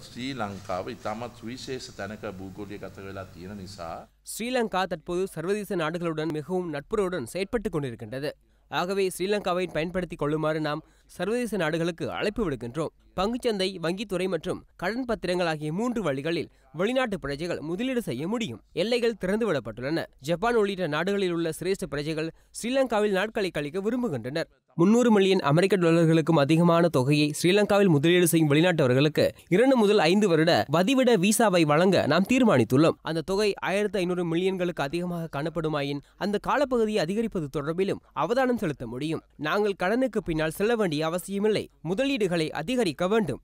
ශ්‍රී ලංකාව ඉතාමත් විශේෂ තැනක භූගෝලියගත වෙලා තියෙන නිසා ஸ்ரீ தற்போது சர்வதேச நாடுகளுடன் மிகவும் நட்புறவுடன் செயற்பட்டுக் கொண்டிருக்கின்றது ஆகவே ஸ்ரீலங்காவை பயன்படுத்திக் கொள்ளுமாறு நாம் சர்வதேச நாடுகளுக்கு அழைப்பு விடுக்கின்றோம் பங்குச்சந்தை வங்கித்துறை மற்றும் கடன் பத்திரங்கள் ஆகிய மூன்று வழிகளில் வெளிநாட்டு பிரஜைகள் முதலீடு செய்ய முடியும் எல்லைகள் திறந்துவிடப்பட்டுள்ளன ஜப்பான் உள்ளிட்ட நாடுகளில் உள்ள சிரேஷ்ட பிரஜைகள் ஸ்ரீலங்காவில் நாட்களை கழிக்க விரும்புகின்றனர் முன்னூறு மில்லியன் அமெரிக்க டாலர்களுக்கும் அதிகமான தொகையை ஸ்ரீலங்காவில் முதலீடு செய்யும் வெளிநாட்டவர்களுக்கு இரண்டு முதல் ஐந்து வருட வதிவிட விசாவை வழங்க நாம் தீர்மானித்துள்ளோம் அந்த தொகை ஆயிரத்தி ஐநூறு மில்லியன்களுக்கு அதிகமாக காணப்படுமாயின் அந்த காலப்பகுதியை அதிகரிப்பது தொடர்பிலும் அவதானம் செலுத்த முடியும் நாங்கள் கடனுக்கு பின்னால் செல்ல வேண்டிய அவசியமில்லை முதலீடுகளை அதிகரிக்க வேண்டும்